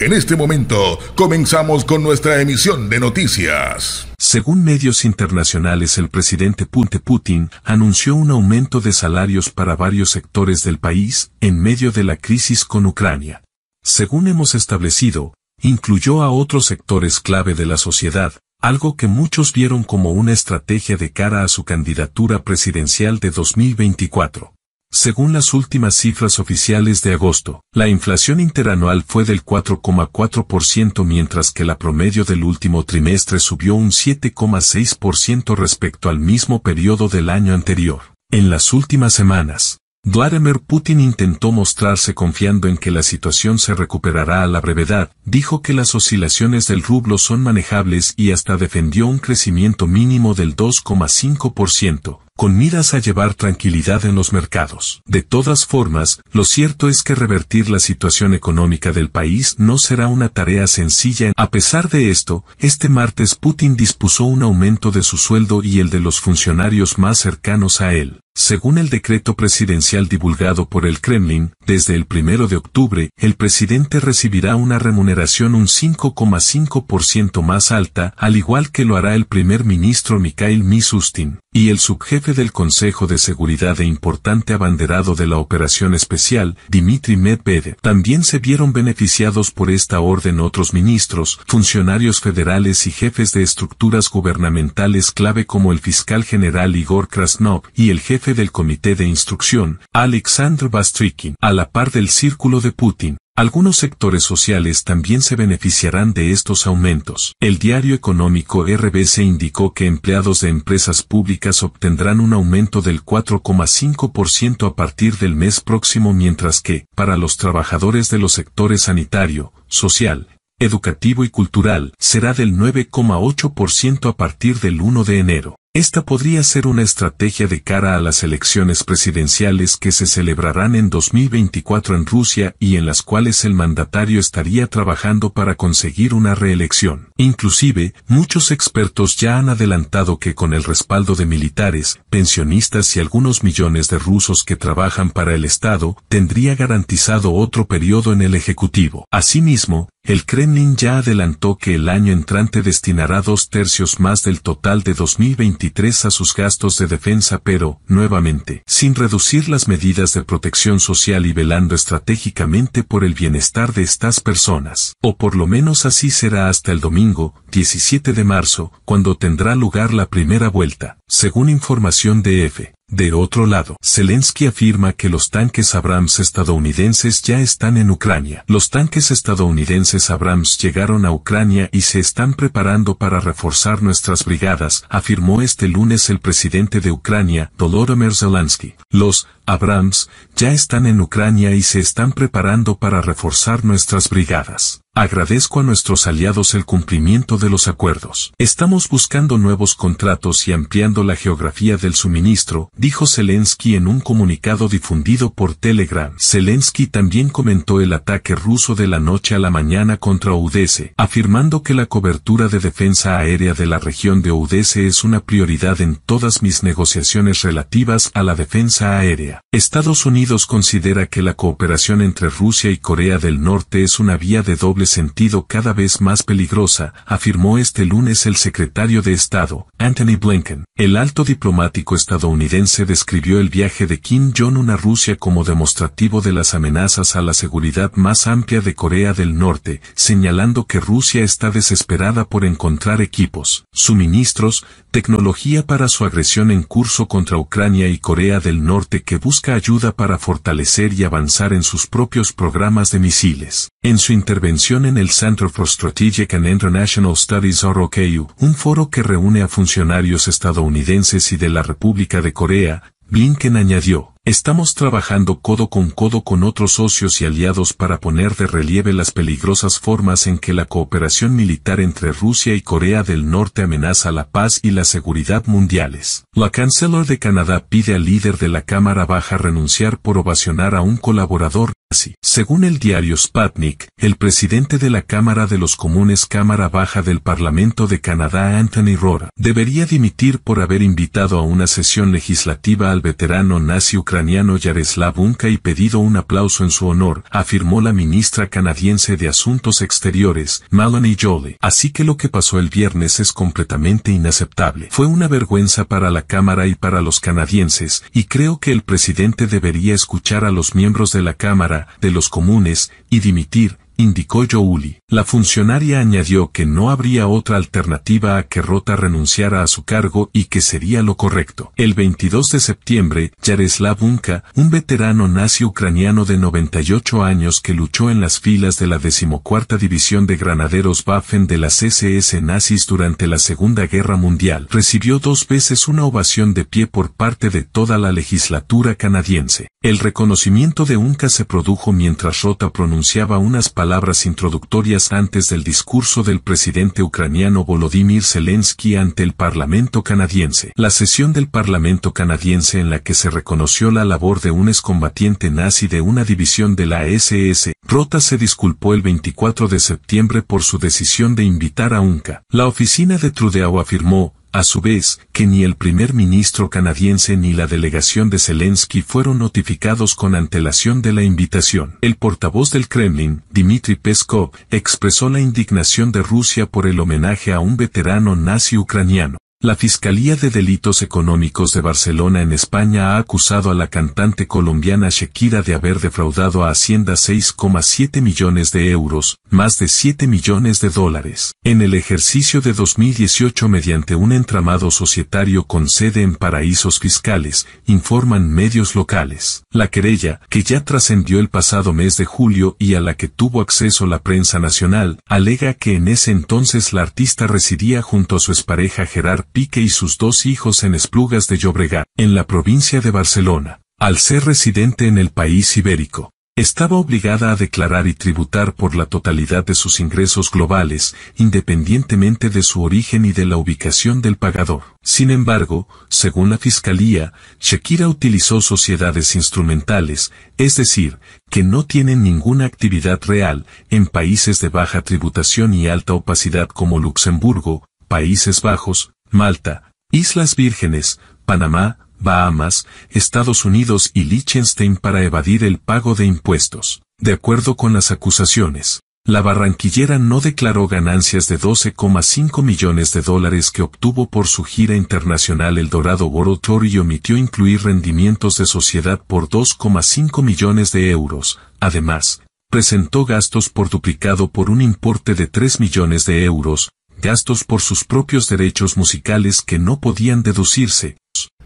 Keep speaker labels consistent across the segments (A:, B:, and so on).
A: En este momento comenzamos con nuestra emisión de noticias. Según medios internacionales, el presidente Punte Putin anunció un aumento de salarios para varios sectores del país en medio de la crisis con Ucrania. Según hemos establecido, incluyó a otros sectores clave de la sociedad, algo que muchos vieron como una estrategia de cara a su candidatura presidencial de 2024. Según las últimas cifras oficiales de agosto, la inflación interanual fue del 4,4% mientras que la promedio del último trimestre subió un 7,6% respecto al mismo periodo del año anterior. En las últimas semanas, Vladimir Putin intentó mostrarse confiando en que la situación se recuperará a la brevedad, dijo que las oscilaciones del rublo son manejables y hasta defendió un crecimiento mínimo del 2,5%, con miras a llevar tranquilidad en los mercados. De todas formas, lo cierto es que revertir la situación económica del país no será una tarea sencilla. A pesar de esto, este martes Putin dispuso un aumento de su sueldo y el de los funcionarios más cercanos a él. Según el decreto presidencial divulgado por el Kremlin, desde el 1 de octubre, el presidente recibirá una remuneración un 5,5% más alta, al igual que lo hará el primer ministro Mikhail Misustin, y el subjefe del Consejo de Seguridad e importante abanderado de la operación especial, Dmitry Medvedev. También se vieron beneficiados por esta orden otros ministros, funcionarios federales y jefes de estructuras gubernamentales clave como el fiscal general Igor Krasnov y el jefe del Comité de Instrucción, Alexander Bastrikin la par del círculo de Putin. Algunos sectores sociales también se beneficiarán de estos aumentos. El diario económico RBC indicó que empleados de empresas públicas obtendrán un aumento del 4,5% a partir del mes próximo mientras que, para los trabajadores de los sectores sanitario, social, educativo y cultural, será del 9,8% a partir del 1 de enero. Esta podría ser una estrategia de cara a las elecciones presidenciales que se celebrarán en 2024 en Rusia y en las cuales el mandatario estaría trabajando para conseguir una reelección. Inclusive, muchos expertos ya han adelantado que con el respaldo de militares, pensionistas y algunos millones de rusos que trabajan para el Estado, tendría garantizado otro periodo en el Ejecutivo. Asimismo, el Kremlin ya adelantó que el año entrante destinará dos tercios más del total de 2023 a sus gastos de defensa pero, nuevamente, sin reducir las medidas de protección social y velando estratégicamente por el bienestar de estas personas. O por lo menos así será hasta el domingo, 17 de marzo, cuando tendrá lugar la primera vuelta. Según información de EFE, de otro lado, Zelensky afirma que los tanques Abrams estadounidenses ya están en Ucrania. Los tanques estadounidenses Abrams llegaron a Ucrania y se están preparando para reforzar nuestras brigadas, afirmó este lunes el presidente de Ucrania, Dolodomer Zelensky. Los Abrams ya están en Ucrania y se están preparando para reforzar nuestras brigadas. Agradezco a nuestros aliados el cumplimiento de los acuerdos. Estamos buscando nuevos contratos y ampliando la geografía del suministro, dijo Zelensky en un comunicado difundido por Telegram. Zelensky también comentó el ataque ruso de la noche a la mañana contra udc afirmando que la cobertura de defensa aérea de la región de udc es una prioridad en todas mis negociaciones relativas a la defensa aérea. Estados Unidos considera que la cooperación entre Rusia y Corea del Norte es una vía de doble sentido cada vez más peligrosa, afirmó este lunes el secretario de Estado, Anthony Blinken. El alto diplomático estadounidense describió el viaje de Kim Jong-un a Rusia como demostrativo de las amenazas a la seguridad más amplia de Corea del Norte, señalando que Rusia está desesperada por encontrar equipos, suministros, tecnología para su agresión en curso contra Ucrania y Corea del Norte que busca ayuda para fortalecer y avanzar en sus propios programas de misiles. En su intervención en el Center for Strategic and International Studies ROKU, un foro que reúne a funcionarios estadounidenses y de la República de Corea, Blinken añadió, estamos trabajando codo con codo con otros socios y aliados para poner de relieve las peligrosas formas en que la cooperación militar entre Rusia y Corea del Norte amenaza la paz y la seguridad mundiales. La canciller de Canadá pide al líder de la Cámara Baja renunciar por ovacionar a un colaborador según el diario Sputnik, el presidente de la Cámara de los Comunes Cámara Baja del Parlamento de Canadá Anthony Rora debería dimitir por haber invitado a una sesión legislativa al veterano nazi ucraniano Yaroslav Unka y pedido un aplauso en su honor, afirmó la ministra canadiense de Asuntos Exteriores, Melanie Jolie. Así que lo que pasó el viernes es completamente inaceptable. Fue una vergüenza para la Cámara y para los canadienses, y creo que el presidente debería escuchar a los miembros de la Cámara de los Comunes y dimitir, indicó Jouli. La funcionaria añadió que no habría otra alternativa a que Rota renunciara a su cargo y que sería lo correcto. El 22 de septiembre, Yaroslav Unka, un veterano nazi ucraniano de 98 años que luchó en las filas de la decimocuarta división de granaderos Waffen de las SS nazis durante la Segunda Guerra Mundial, recibió dos veces una ovación de pie por parte de toda la legislatura canadiense. El reconocimiento de Unca se produjo mientras Rota pronunciaba unas palabras introductorias antes del discurso del presidente ucraniano Volodymyr Zelensky ante el Parlamento canadiense. La sesión del Parlamento canadiense en la que se reconoció la labor de un excombatiente nazi de una división de la SS, Rota se disculpó el 24 de septiembre por su decisión de invitar a Unca. La oficina de Trudeau afirmó, a su vez, que ni el primer ministro canadiense ni la delegación de Zelensky fueron notificados con antelación de la invitación. El portavoz del Kremlin, Dmitry Peskov, expresó la indignación de Rusia por el homenaje a un veterano nazi ucraniano. La Fiscalía de Delitos Económicos de Barcelona en España ha acusado a la cantante colombiana Shakira de haber defraudado a Hacienda 6,7 millones de euros, más de 7 millones de dólares, en el ejercicio de 2018 mediante un entramado societario con sede en paraísos fiscales, informan medios locales. La querella, que ya trascendió el pasado mes de julio y a la que tuvo acceso la prensa nacional, alega que en ese entonces la artista residía junto a su expareja Gerard Pique y sus dos hijos en Esplugas de Llobregat, en la provincia de Barcelona, al ser residente en el país ibérico. Estaba obligada a declarar y tributar por la totalidad de sus ingresos globales, independientemente de su origen y de la ubicación del pagador. Sin embargo, según la Fiscalía, Shakira utilizó sociedades instrumentales, es decir, que no tienen ninguna actividad real, en países de baja tributación y alta opacidad como Luxemburgo, Países Bajos, Malta, Islas Vírgenes, Panamá, Bahamas, Estados Unidos y Liechtenstein para evadir el pago de impuestos. De acuerdo con las acusaciones, la barranquillera no declaró ganancias de 12,5 millones de dólares que obtuvo por su gira internacional El Dorado World Tour y omitió incluir rendimientos de sociedad por 2,5 millones de euros. Además, presentó gastos por duplicado por un importe de 3 millones de euros, gastos por sus propios derechos musicales que no podían deducirse.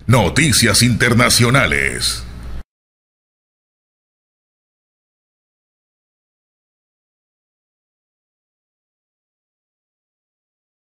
A: Noticias Internacionales.